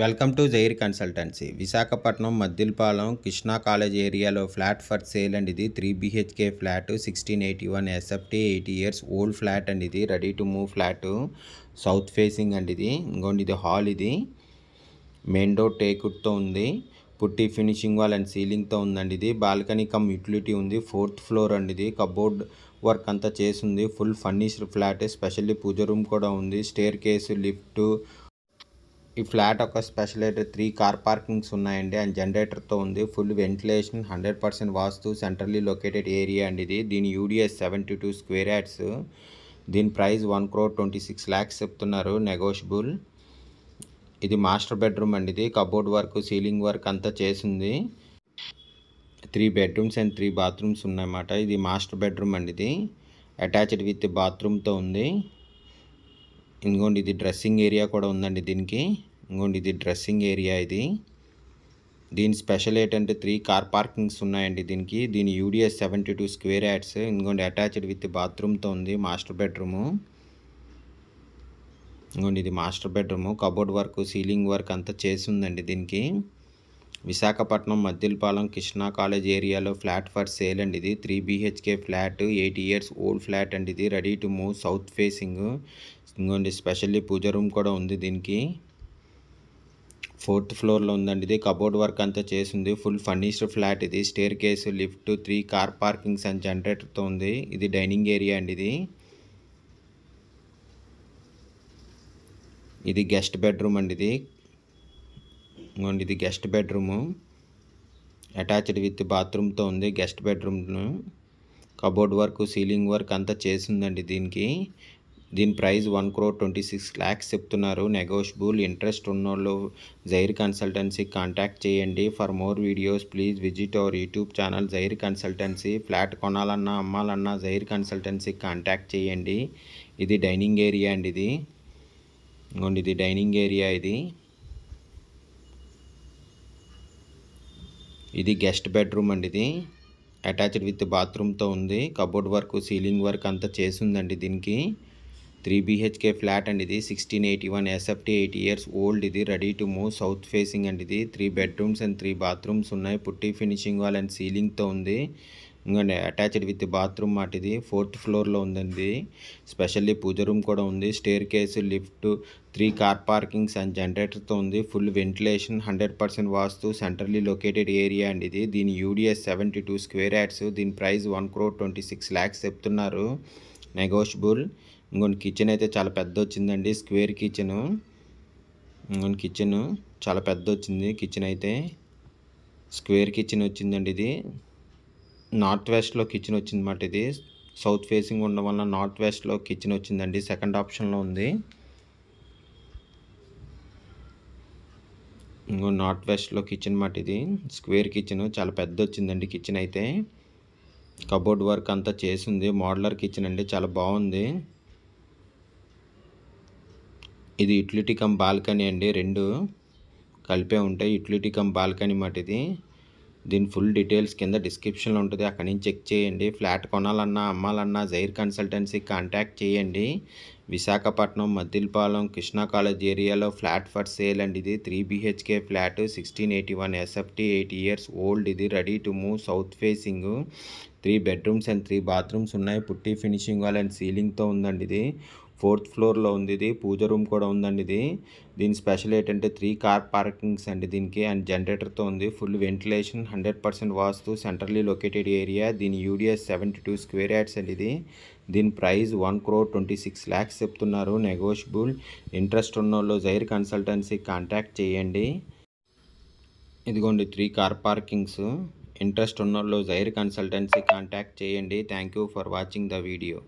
welcome to Jair consultancy Visakhapatnam Maddilapalem Krishna college ఏరియాలో flat for sale and ఇది three BHK flat sixteen eighty one SFT eighty years old flat and ఇది ready to move flat south facing and ఇది ఇంకోండి ఇది hall ఇది main door టేకుట్తో ఉంది పుట్టి finishing wall and సీలింగ్తో ఉందండి ఇది బాల్కనీ కమ్ యూటిలిటీ ఉంది ఫోర్త్ ఫ్లోర్ అండి ఇది కబోర్డ్ వర్క్ అంతా చేసింది full furnished flat specially puja room కూడా ఉంది స్టేర్ కేసు లిఫ్ట్ ఈ ఫ్లాట్ ఒక స్పెషల్ అయితే త్రీ కార్ పార్కింగ్స్ ఉన్నాయండి అండ్ జనరేటర్తో ఉంది full ventilation hundred percent vastu centrally located area అండి ఇది దీని UDS seventy two square yards దీని price one crore twenty six lakhs చెప్తున్నారు నెగోషియబుల్ ఇది మాస్టర్ బెడ్రూమ్ అండి ఇది కబోర్డ్ వర్క్ సీలింగ్ వర్క్ అంతా చేసింది three bedrooms and three bathrooms ఉన్నాయన్నమాట ఇది మాస్టర్ బెడ్రూమ్ అండి ఇది అటాచ్డ్ విత్ బాత్రూమ్తో ఉంది ఇంకోండి ఇది డ్రెస్సింగ్ ఏరియా కూడా ఉందండి దీనికి ఇంకోండి ఇది డ్రెస్సింగ్ ఏరియా ఇది దీని స్పెషల్ ఏంటంటే త్రీ కార్ పార్కింగ్స్ ఉన్నాయండి దీనికి దీని UDS seventy two square yards ఇంకోండి అటాచ్డ్ విత్ బాత్రూమ్తో ఉంది మాస్టర్ బెడ్రూము ఇంకోండి ఇది master bedroom cupboard work ceiling work అంతా చేసి ఉందండి దీనికి విశాఖపట్నం మద్దిలపాలెం కృష్ణా కాలేజ్ ఏరియాలో ఫ్లాట్ ఫర్ సేల్ అండి ఇది three BHK flat eight years old flat అండి ఇది ready to move south facing ఇంకోండి స్పెషల్లీ పూజ రూమ్ కూడా ఉంది దీనికి ఫోర్త్ ఫ్లోర్లో ఉందండి ఇది కబోర్డ్ వర్క్ అంతా చేసింది ఫుల్ ఫర్నిష్డ్ ఫ్లాట్ ఇది staircase lift three car parkings and జనరేటర్తో ఉంది ఇది డైనింగ్ ఏరియా అండి ఇది ఇది గెస్ట్ బెడ్రూమ్ అండి ఇది ఇదిగోండి ఇది గెస్ట్ బెడ్రూము అటాచ్డ్ విత్ బాత్రూమ్తో ఉంది గెస్ట్ బెడ్రూమ్ను కబోర్డ్ వర్క్ సీలింగ్ వర్క్ అంతా చేసిందండి దీనికి దీని price one crore twenty six lakhs చెప్తున్నారు నెగోషియబుల్ ఇంట్రెస్ట్ ఉన్నోళ్ళు జైర్ కన్సల్టెన్సీ కాంటాక్ట్ చేయండి for more videos please visit our YouTube channel Jair consultancy flat కొనాలన్నా అమ్మాలన్నా జైర్ కన్సల్టెన్సీ కాంటాక్ట్ చేయండి ఇది డైనింగ్ ఏరియా అండి ఇది ఇది డైనింగ్ ఏరియా ఇది ఇది గెస్ట్ బెడ్రూమ్ అండి ఇది అటాచ్డ్ విత్ బాత్రూమ్తో ఉంది కబోర్డ్ వర్క్ సీలింగ్ వర్క్ అంతా చేసిందండి దీనికి త్రీ బీహెచ్కే ఫ్లాట్ అండి ఇది sixteen eighty one SFT eighty years old ఇది ready to move south facing అండి ఇది three bedrooms and three bathrooms ఉన్నాయి పుట్టి ఫినిషింగ్ వాల్ అండ్ సీలింగ్తో ఉంది ఇంకోండి అటాచ్డ్ విత్ బాత్రూమ్ మాట ఇది ఫోర్త్ ఫ్లోర్లో ఉందండి స్పెషల్లీ పూజ రూమ్ కూడా ఉంది staircase lift three car parkings and జనరేటర్తో ఉంది full ventilation hundred percent vastu centrally located area అండి ఇది దీని UDS seventy two square yards దీని price one crore twenty six lakhs చెప్తున్నారు నెగోషియబుల్ ఇంకొన్ని కిచెన్ అయితే చాలా పెద్ద వచ్చిందండి స్క్వేర్ కిచెన్ ఇంకొన్ని కిచెన్ చాలా పెద్ద వచ్చింది కిచెన్ అయితే స్క్వేర్ కిచెన్ వచ్చిందండి ఇది నార్త్ వెస్ట్లో కిచెన్ వచ్చిందన్నమాట ఇది సౌత్ ఫేసింగ్ ఉండడం వల్ల నార్త్ వెస్ట్లో కిచెన్ వచ్చిందండి సెకండ్ ఆప్షన్లో ఉంది ఇంకో నార్త్ వెస్ట్లో కిచెన్ మాట ఇది స్క్వేర్ కిచెన్ చాలా పెద్ద వచ్చిందండి కిచెన్ అయితే కబోర్డ్ వర్క్ అంతా చేసింది మోడలర్ కిచెన్ అండి చాలా బాగుంది ఇది యుటిలిటీ కమ్ బాల్కనీ అండి రెండు కలిపే ఉంటాయి యుటిలిటీ కమ్ బాల్కనీ మాట ఇది దీని ఫుల్ డీటెయిల్స్ కింద డిస్క్రిప్షన్లో ఉంటుంది అక్కడి నుంచి చెక్ చేయండి ఫ్లాట్ కొనాలన్నా అమ్మాలన్నా జైర్ కన్సల్టెన్సీ కాంటాక్ట్ చేయండి విశాఖపట్నం మద్దిలపాలెం కృష్ణా కాలేజ్ ఏరియాలో ఫ్లాట్ ఫర్ సేల్ అండి ఇది three BHK flat sixteen eighty one SFT eight years old ఇది ready to move south facing three bedrooms and three bathrooms ఉన్నాయి పుట్టి ఫినిషింగ్ వాల్ అండ్ సీలింగ్తో ఉందండి ఇది fourth ఫ్లోర్లో ఉంది ఇది పూజ రూమ్ కూడా ఉందండి ఇది దీని స్పెషల్ ఏంటంటే త్రీ కార్ పార్కింగ్స్ అండి దీనికి అండ్ జనరేటర్తో ఉంది full ventilation hundred percent vastu centrally located area దీని UDS seventy two square yards అండి ఇది దీని price one crore twenty six lakhs చెప్తున్నారు నెగోషియబుల్ ఇంట్రెస్ట్ ఉన్న వాళ్ళు జైర్ కన్సల్టెన్సీ కాంటాక్ట్ చేయండి ఇదిగోండి త్రీ కార్ పార్కింగ్స్ ఇంట్రెస్ట్ ఉన్న వాళ్ళు జైర్ కన్సల్టెన్సీ కాంటాక్ట్ చేయండి thank you for watching the video